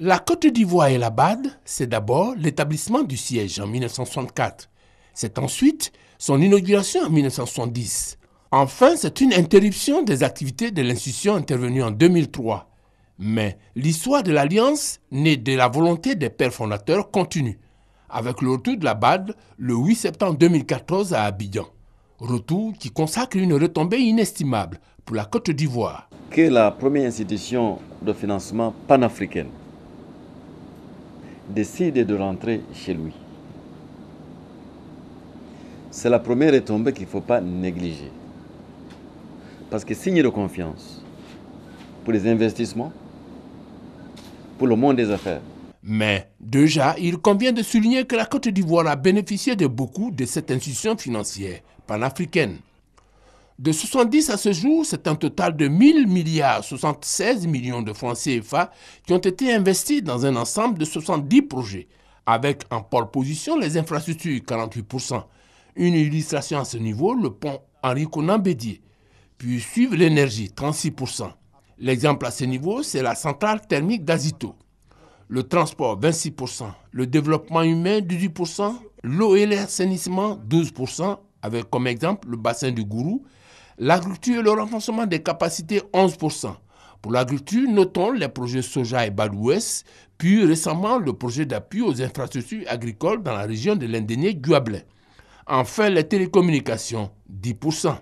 La Côte d'Ivoire et la BAD, c'est d'abord l'établissement du siège en 1964. C'est ensuite son inauguration en 1970. Enfin, c'est une interruption des activités de l'institution intervenue en 2003. Mais l'histoire de l'Alliance, née de la volonté des pères fondateurs, continue, avec le retour de la BAD le 8 septembre 2014 à Abidjan. Retour qui consacre une retombée inestimable pour la Côte d'Ivoire. Que la première institution de financement panafricaine décide de rentrer chez lui. C'est la première retombée qu'il ne faut pas négliger. Parce que signe de confiance pour les investissements, pour le monde des affaires. Mais déjà, il convient de souligner que la Côte d'Ivoire a bénéficié de beaucoup de cette institution financière panafricaine. De 70 à ce jour, c'est un total de 1000 milliards 76 millions de francs CFA qui ont été investis dans un ensemble de 70 projets, avec en pole position les infrastructures 48%. Une illustration à ce niveau, le pont Henri Conan Bédier. Puis suivent l'énergie 36%. L'exemple à ce niveau, c'est la centrale thermique d'Azito. Le transport 26%, le développement humain 18%, l'eau et l'assainissement 12%, avec comme exemple le bassin du Gourou L'agriculture et le renforcement des capacités, 11%. Pour l'agriculture, notons les projets Soja et Balouès, puis récemment le projet d'appui aux infrastructures agricoles dans la région de l'Indénier guablin Enfin, les télécommunications, 10%.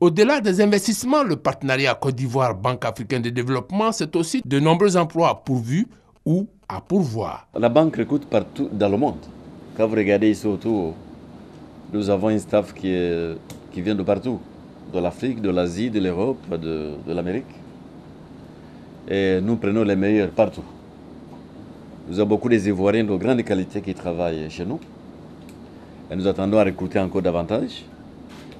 Au-delà des investissements, le partenariat Côte d'Ivoire-Banque africaine de développement, c'est aussi de nombreux emplois pourvus ou à pourvoir. La banque recrute partout dans le monde. Quand vous regardez ici autour, nous avons un staff qui vient de partout de l'Afrique, de l'Asie, de l'Europe, de, l'Amérique. Et nous prenons les meilleurs partout. Nous avons beaucoup des Ivoiriens de grande qualité qui travaillent chez nous. Et nous attendons à recruter encore davantage.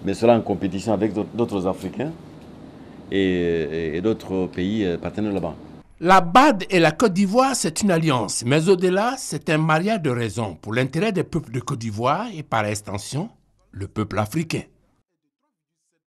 Mais cela en compétition avec d'autres Africains et, d'autres pays euh, partenaires de la banque. La BAD et la Côte d'Ivoire, c'est une alliance, mais au-delà, c'est un mariage de raisons pour l'intérêt des peuples de Côte d'Ivoire et par extension, le peuple africain.